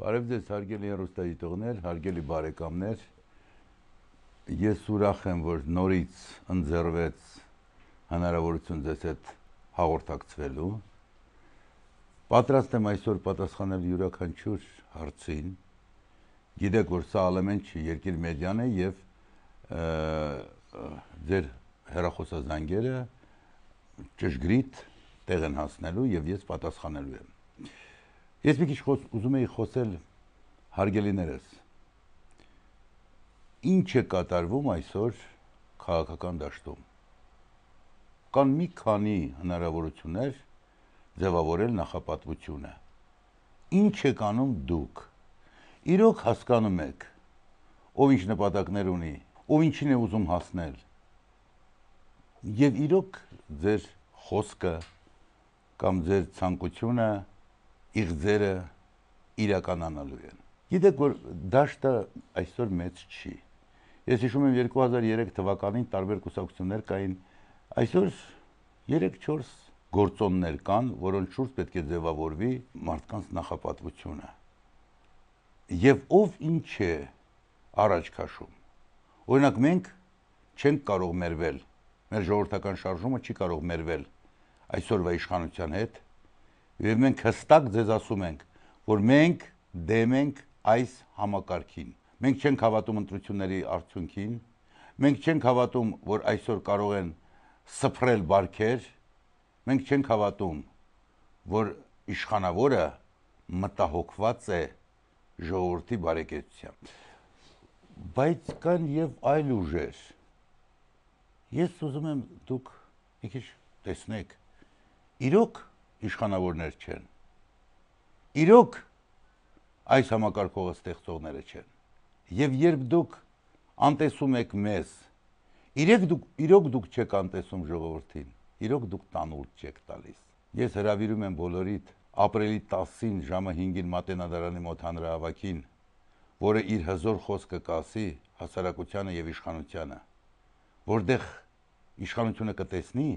Բարև ձեզ, հարգելի հեռուստադիտողներ, հարգելի բարեկամներ։ Ես ուրախ եմ, որ նորից ընձեռվեց հնարավորություն ձեզ հետ հաղորդակցվելու։ Պատրաստ եմ այսօր պատասխանել յուրաքանչյուր հարցին։ Գիտեք, որ սա ալեմեն չի, երկիր մեդիան է եւ ձեր հերախոսազանգերը ճշգրիտ տեղ են հասնելու եւ ես պատասխանելու եմ։ Ես մի քիչ խոս ուզում եի խոսել հարգելիներս։ Ինչ է կատարվում այսօր քաղաքական դաշտում։ Կան մի քանի հնարավորություններ ձևավորել նախապատվությունը։ Ինչ է կանում դուք։ Իրոք հասկանում եք, ով ինչ նպատակներ ունի, ով ինչին է ուզում հասնել։ Եվ իրոք ձեր խոսքը կամ ձեր ցանկությունը իղձերը իրականանալու են։ Գիտեք, որ դաշտը այսօր մեծ չի։ Ես հիշում եմ 2003 թվականին տարբեր կուսակցություններ կային։ Այսօր 3-4 գործոններ կան, որոնց շուրջ պետք է ձևավորվի մարդկանց նախապատվությունը։ Եվ ով ինչ է առաջ քաշում։ Օրինակ մենք չենք կարող մերվել։ Մեր ժողովրդական շարժումը չի կարող մերվել այսօրվա իշխանության հետ եւ մենք հստակ ձեզ ասում ենք, որ մենք դեմ ենք այս համակարգին։ Մենք չենք հավատում ընտրությունների արդյունքին, մենք չենք հավատում, որ այսօր կարող են սփռել բարքեր, մենք չենք հավատում, որ իշխանավորը մտահոգված է ժողովրդի բարեկեցությամբ։ Բայց կան եւ այլ ուժեր։ Ես ուզում եմ դուք մի քիչ տեսնեք։ Իրոք իշխանավորներ չեն։ Իրոք այս համակարգողը ստեղծողները չեն։ Եվ երբ դուք անտեսում եք մեզ, իրեք դուք իրոք դուք չեք անտեսում ժողովրդին, իրոք դուք տանուլ չեք տալիս։ Ես հրավիրում եմ բոլորիդ ապրիլի 10-ին ժամը 5-ին Մատենադարանի մոտ հանրահավաքին, որը իր հզոր խոսքը կասի հասարակությանը եւ իշխանությանը, որտեղ իշխանությունը կտեսնի,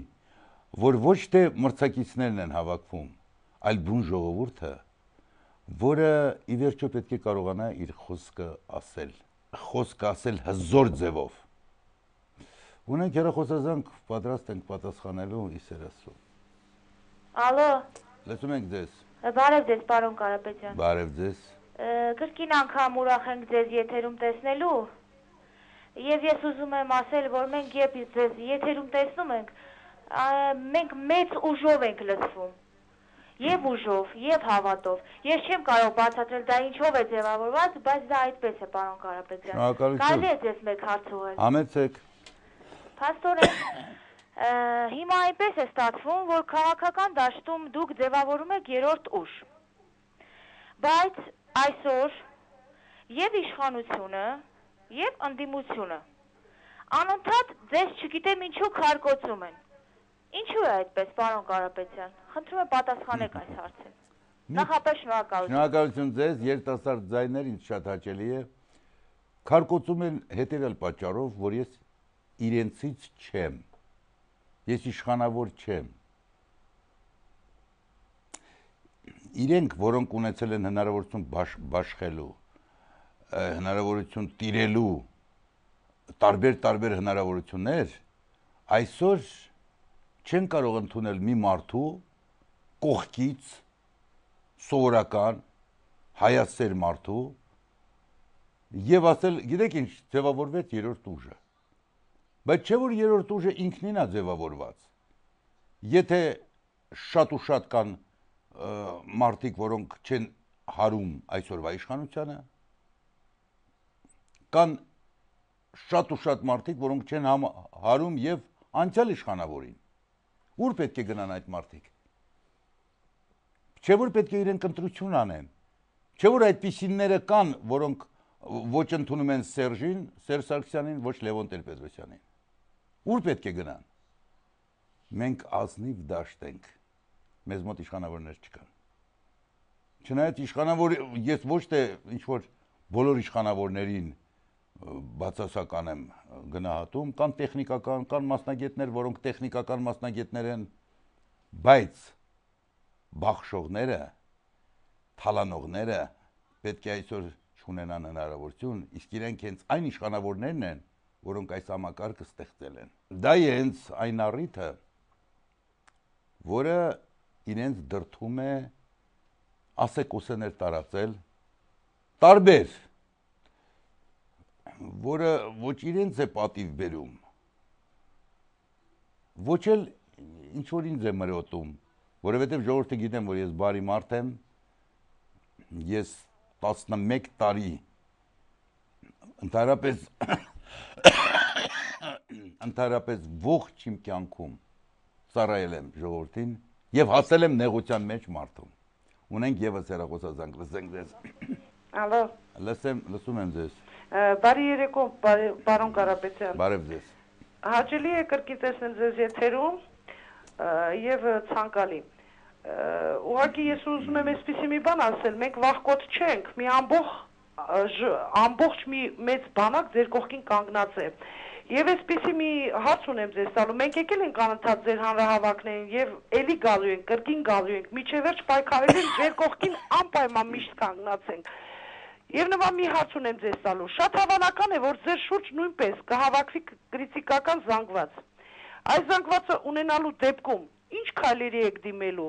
որ ոչ թե մրցակիցներն են հավաքվում, այլ բուն ժողովուրդը, որը ի վերջո պետք է կարողանա իր խոսքը ասել, խոսքը ասել հզոր ձևով։ Ունենք հերախոսազանգ, պատրաստ ենք պատասխանելու իսերասու։ Ալո։ Լսում ենք ձեզ։ Բարև ձեզ, պարոն Կարապետյան։ Բարև ձեզ։ Կրկին անգամ ուրախ ենք ձեզ եթերում տեսնելու։ Եվ ես ուզում եմ ասել, որ մենք երբ ձեզ եթերում տեսնում ենք, մենք մեծ ուժով ենք լցվում եւ ուժով եւ հավատով ես չեմ կարող բացատրել դա ինչով է ձևավորված բայց դա այդպես է պարոն Կարապետյան կարելի է ձեզ մեկ հարց ուղղել համեցեք Պաստորը հիմա այնպես է ստացվում որ քաղաքական դաշտում դուք ձևավորում եք երրորդ ուժ բայց այսօր եւ իշխանությունը եւ ընդդիմությունը անընդհատ ձեզ չգիտեմ ինչու քարկոցում են Ինչու է այդպես, պարոն Կարապետյան։ Խնդրում եմ պատասխանեք այս հարցին։ Նախապես շնորհակալություն։ Շնորհակալություն ձեզ, երիտասարդ ձայներ ինձ շատ հաճելի է։ Քարկոծում են հետևյալ պատճառով, որ ես իրենցից չեմ։ Ես իշխանավոր չեմ։ Իրենք, որոնք ունեցել են հնարավորություն բաշխ, բաշխելու, հնարավորություն տիրելու տարբեր-տարբեր հնարավորություններ, այսօր չեն կարող ընդունել մի մարդու կողքից սովորական հայացեր մարդու եւ ասել, գիտեք ինչ, ձևավորվեց երրորդ ուժը։ Բայց չէ որ երրորդ ուժը ինքնին է ձևավորված։ Եթե շատ ու շատ կան մարդիկ, որոնք չեն հարում այսօրվա իշխանությանը, կան շատ ու շատ մարդիկ, որոնք չեն համ, հարում եւ անցյալ իշխանավորին։ Ուր պետք է գնան այդ մարդիկ։ Չէ որ պետք է իրենք ընտրություն անեն։ Չէ որ այդպիսիները կան, որոնք ոչ ընդունում են Սերժին, Սերժ Սարգսյանին, ոչ Լևոն Տեր-Պետրոսյանին։ Ուր պետք է գնան։ Մենք ազնիվ դաշտ ենք։ Մեզ մոտ իշխանավորներ չկան։ Չնայած իշխանավոր ես ոչ թե ինչ որ բոլոր իշխանավորներին բացասական եմ գնահատում, կան տեխնիկական, կան մասնագետներ, որոնք տեխնիկական մասնագետներ են, բայց բախշողները, թալանողները պետք է այսօր չունենան հնարավորություն, իսկ իրենք հենց այն իշխանավորներն են, որոնք այս համակարգը ստեղծել են։ Դա է հենց այն առիթը, որը իրենց դրթում է ասեկոսներ տարածել տարբեր որը ոչ իրենց է պատիվ բերում, ոչ էլ ինչ որ ինձ է մրոտում, որովհետև ժողովուրդը գիտեմ, որ ես բարի մարդ եմ, ես 11 տարի ընդհանրապես ընդհանրապես ողջ իմ կյանքում ծառայել եմ ժողովրդին եւ հասել եմ նեղության մեջ մարդուն։ Ունենք եւս հերախոսազանգ, լսենք ձեզ։ Ալո։ Լսեմ, լսում եմ ձեզ։ Բարի երեկո, պարոն Կարապետյան։ Բարև ձեզ։ Հաճելի է կրկին տեսնել ձեզ եթերում եւ ցանկալի։ Ուղղակի ես ուզում եմ այսպեսի մի բան ասել, մենք վախկոտ չենք, մի ամբող ամբողջ մի մեծ բանակ ձեր կողքին կանգնած է։ Եվ այսպեսի մի հարց ունեմ ձեզ տալու։ Մենք եկել ենք անընդհատ ձեր հանրահավաքներին եւ ելի գալու ենք, կրկին գալու ենք, միջևերջ պայքարել ենք ձեր կողքին անպայման միշտ կանգնած ենք։ Եվ նման մի հարց ունեմ ձեզ տալու։ Շատ հավանական է, որ ձեր շուրջ նույնպես կհավաքվի քրիտիկական զանգված։ Այս զանգվածը ունենալու դեպքում ինչ քայլերի եք դիմելու։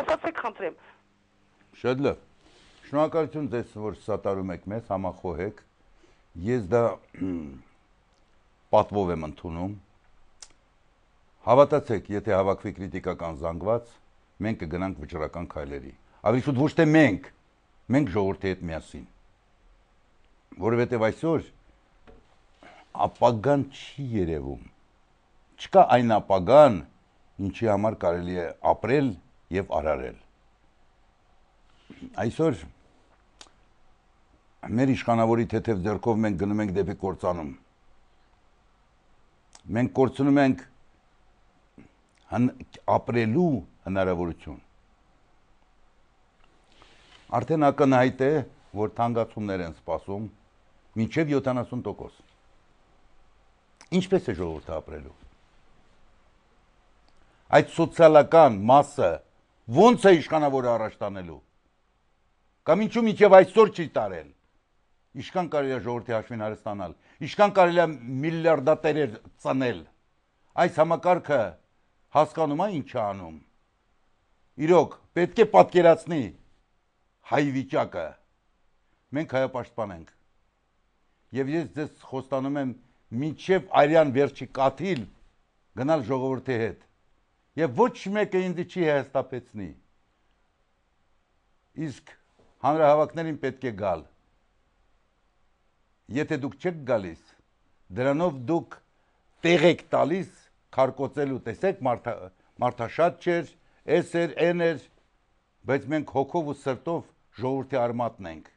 Ասացեք, խնդրեմ։ Շատ լավ։ Շնորհակալություն ձեզ, որ սատարում եք մեզ, համախոհեք։ Ես դա պատվով եմ ընդունում։ Հավատացեք, եթե հավաքվի քրիտիկական զանգված, մենք կգնանք վճռական քայլերի։ Ավելի շուտ ոչ թե մենք, մենք ժողովրդի հետ միասին որովհետև այսօր ապագան չի երևում։ Չկա այն ապագան, ինչի համար կարելի է ապրել եւ արարել։ Այսօր մեր իշխանավորի թեթև ձեռքով մենք գնում ենք դեպի կործանում։ Մենք կործնում ենք հն, ապրելու հնարավորություն։ Արդեն ակնհայտ է, որ թանգացումներ են սպասում մինչև 70% ինչպես է ժողովուրդը ապրելու այդ սոցիալական մասը ո՞նց է իշխանավորը առաջ տանելու կամ ինչու միջև այսօր չի տարել Իշքան կարելի է ժողովրդի հաշվին հարստանալ։ Իշքան կարելի է միլիարդատերեր ծնել։ Այս համակարգը հասկանում է ինչ է անում։ Իրոք պետք է պատկերացնի հայ վիճակը։ Մենք հայապաշտպան ենք եւ ես ձեզ խոստանում եմ մինչեւ արյան վերջի կաթիլ գնալ ժողովրդի հետ եւ ոչ մեկը ինձ չի հաստապեցնի իսկ հանրահավաքներին պետք է գալ եթե դուք չեք գալիս դրանով դուք տեղ եք տալիս քարկոծելու տեսեք մարդա մարդաշատ չէր էս էր էն էր բայց մենք հոգով ու սրտով ժողովրդի արմատն ենք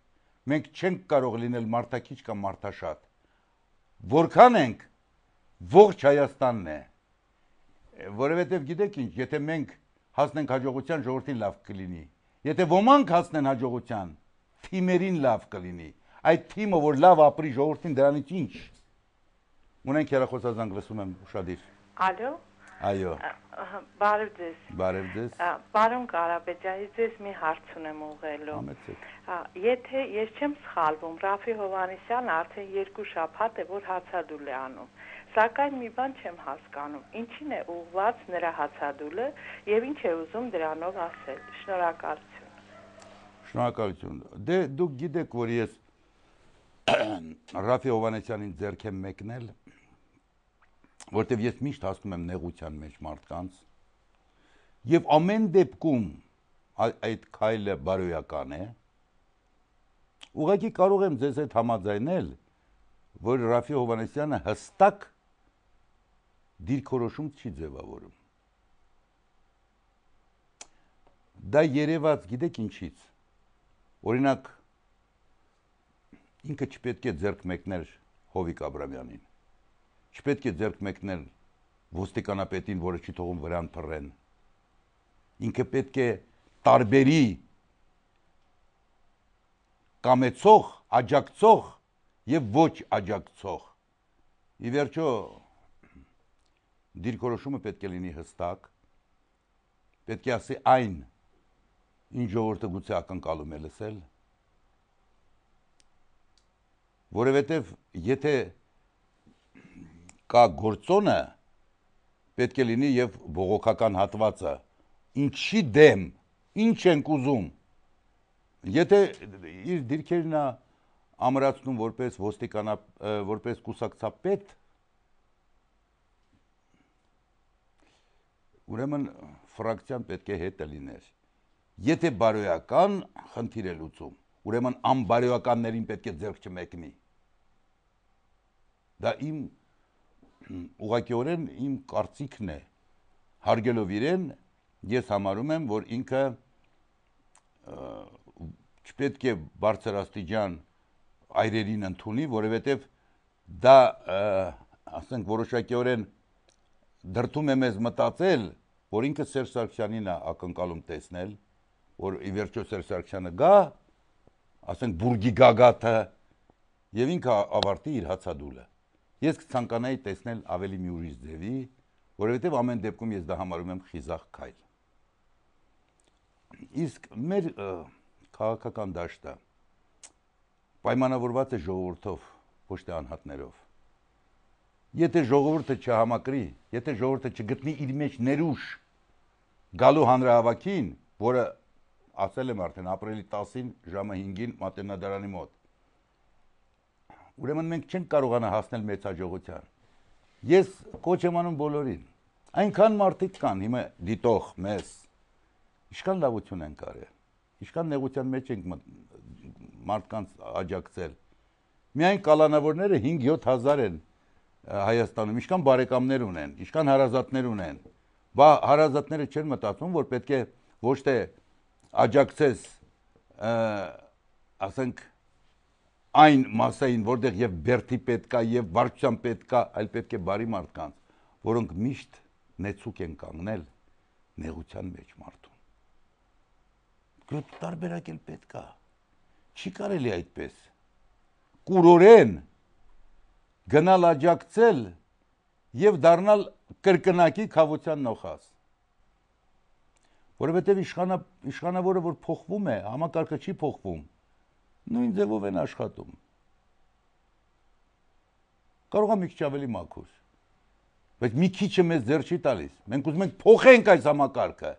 մենք չենք կարող լինել մարտակիչ կամ մարտաշատ։ Որքան ենք ողջ Հայաստանն է։ Որևէտեւ գիտեք ինչ, եթե մենք հասնենք հաջողության, ժողովրդին լավ կլինի։ Եթե ոմանք հասնեն հաջողության, թիմերին լավ կլինի։ Այդ թիմը, որ լավ ապրի ժողովրդին, դրանից ինչ։ Ունենք հերախոսազանգ լսում եմ ուրախadir։ Ալո։ Այո։ Բարև ձեզ։ Բարև ձեզ։ Պարոն Ղարաբեջյանի, ձեզ մի հարց ունեմ ուղղելու։ Համեցեք։ Եթե ես չեմ սխալվում, Ռաֆի Հովանեսյան արդեն երկու շաբաթ է որ հացադուլ է անում։ Սակայն մի բան չեմ հասկանում։ Ինչին է ուղված նրա հացադուլը եւ ինչ է ուզում դրանով ասել։ Շնորհակալություն։ Շնորհակալություն։ Դե դուք գիտեք, որ ես Ռաֆի Հովանեսյանին ձերք եմ մեկնել որտեվ ես միշտ հասնում եմ նեղության մեջ մարդկանց եւ ամեն դեպքում այդ քայլը բարոյական է ուղղակի կարող եմ ձեզ հետ համաձայնել որ Ռաֆի Հովանեսյանը հստակ դիրքորոշում չի ձևավորում դա երևած գիտեք ինչից օրինակ ինքը չպետք է ձերկ մեկներ Հովիկ Աբրամյանին Չպետք է ձերք մեկնել ոստիկանապետին, որը չի թողում վրան թռեն։ Ինքը պետք է տարբերի կամեցող, աջակցող եւ ոչ աջակցող։ Ի վերջո դիրքորոշումը պետք է լինի հստակ։ Պետք է ասի այն, ինչ ժողովուրդը գուցե ակնկալում է լսել։ Որևէտեւ եթե կա գործոնը պետք է լինի եւ բողոքական հատվածը ինչի դեմ ինչ ենք ուզում եթե իր դիրքերն ամրացնում որպես ոստիկանա որպես կուսակցապետ ուրեմն ֆրակցիան պետք է հետը լիներ եթե բարոյական խնդիր է լուծում ուրեմն անբարոյականներին պետք է ձեռք չմեկնի դա իմ ուղղակիորեն իմ կարծիքն է հարգելով իրեն ես համարում եմ որ ինքը չպետք է բարձր աստիճան այրերին ընդունի որովհետև դա ասենք որոշակիորեն դրթում է մեզ մտածել, որ ինքը Սերժ Սարգսյանին է ակնկալում տեսնել, որ ի վերջո Սերժ Սարգսյանը գա, ասենք բուրգի գագաթը եւ ինքը ավարտի իր հացադուլը։ Ես կցանկանայի տեսնել ավելի մի ուրիշ ձևի, որովհետև ամեն դեպքում ես դա համարում եմ խիզախ քայլ։ Իսկ մեր քաղաքական դաշտը պայմանավորված է ժողովրդով, ոչ թե անհատներով։ Եթե ժողովուրդը չհամակրի, եթե ժողովուրդը չգտնի իր մեջ ներուժ գալու հանրահավաքին, որը ասել եմ արդեն ապրիլի 10-ին ժամը 5-ին Մատենադարանի մոտ, ուրեմն մենք չենք կարողանա հասնել մեծ հաջողության։ Ես կոչ եմ անում բոլորին։ Այնքան մարդիկ կան հիմա դիտող մեզ։ Իշքան լավություն են կարել։ Իշքան նեղության մեջ ենք մարդկանց աջակցել։ Միայն կալանավորները 5-7 հազար են Հայաստանում, իշքան բարեկամներ ունեն, իշքան հարազատներ ունեն։ Բա հարազատները չեն մտածում, որ պետք է ոչ թե աջակցես, ասենք, այն մասային, որտեղ եւ բերթի պետքա եւ վարչության պետքա, այլ պետք է բարի մարդկանց, որոնք միշտ նեցուկ են կանգնել նեղության մեջ մարդուն։ Գրեթե տարբերակել պետքա։ Չի կարելի այդպես։ Կուրորեն գնալ աջակցել եւ դառնալ կրկնակի խավության նոխաս որովհետև իշխանը իշխանավորը որ փոխվում է, համակարգը չի փոխվում նույն ձևով են աշխատում։ Կարող է մի քիչ ավելի մաքուր, բայց մի քիչը մեզ ձեռ չի տալիս։ Մենք ուզում ենք փոխենք այս համակարգը,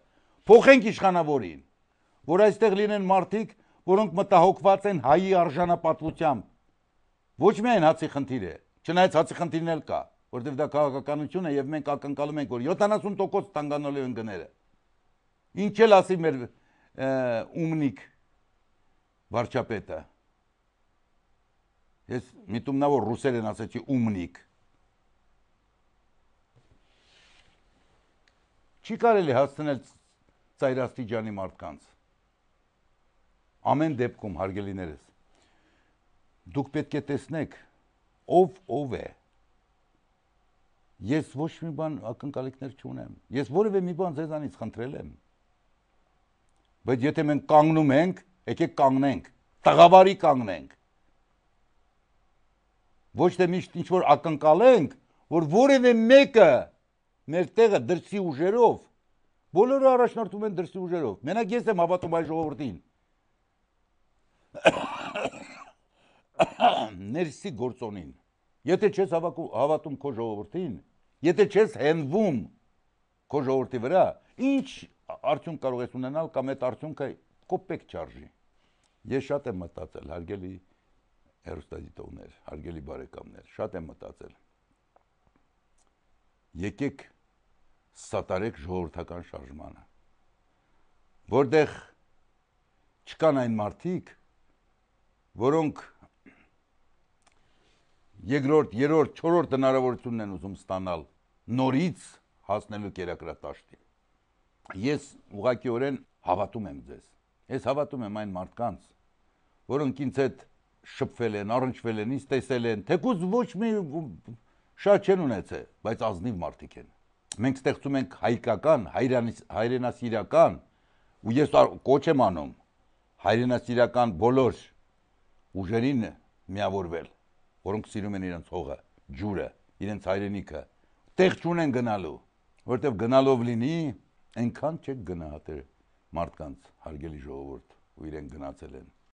փոխենք իշխանավորին, որ այստեղ լինեն մարդիկ, որոնք մտահոգված են հայի արժանապատվությամբ։ Ոչ միայն հացի խնդիր է, չնայած հացի խնդիրն էլ կա, որտեղ դա քաղաքականություն է եւ մենք ակնկալում ենք, որ 70% տանգանալու են գները։ Ինչ էլ ասի մեր ումնիկ վարչապետը։ Ես միտումնավոր ռուսերեն ասեցի ումնիկ։ Չի կարելի հասցնել ծայրաստիճանի մարդկանց։ Ամեն դեպքում հարգելիներս դուք պետք է տեսնեք ով ով է ես ոչ մի բան ակնկալիքներ չունեմ ես որևէ մի բան ձեզանից խնդրել եմ բայց եթե մենք կանգնում ենք եկեք կանգնենք, տղավարի կանգնենք։ Ոչ թե միշտ ինչ որ ակնկալենք, որ որևէ մեկը մեր տեղը դրսի ուժերով բոլորը առաջնորդում են դրսի ուժերով։ Մենակ ես եմ հավատում այս ժողովրդին։ Ներսի գործոնին։ Եթե չես հավատում քո ժողովրդին, եթե չես հենվում քո ժողովրդի վրա, ինչ արդյուն կարող ես ունենալ կամ այդ արդյունքը կոպեկ չարժի։ Ես շատ եմ մտածել, հարգելի հերոստատիտողներ, հարգելի բարեկամներ, շատ եմ մտածել։ Եկեք սատարեք ժողովրդական շարժմանը, որտեղ չկան այն մարդիկ, որոնք երկրորդ, երրորդ, չորրորդ հնարավորությունն են ուզում ստանալ նորից հասնելու կերակրատաշտին։ Ես ուղղակիորեն հավատում եմ ձեզ Ես հավատում եմ այն մարդկանց, որոնք ինձ հետ շփվել են, առնչվել են, ինձ տեսել են, թեկուզ ոչ մի շատ չեն ունեցել, բայց ազնիվ մարդիկ են։ Մենք ստեղծում ենք հայկական, հայրենասիրական, ու ես կոչ եմ անում հայրենասիրական բոլոր ուժերին միավորվել, որոնք սիրում են իրենց հողը, ջուրը, իրենց հայրենիքը, տեղ չունեն գնալու, որտեղ գնալով լինի, այնքան չեք գնահատել մարդկանց հարգելի ժողովուրդ, ու իրեն գնացել են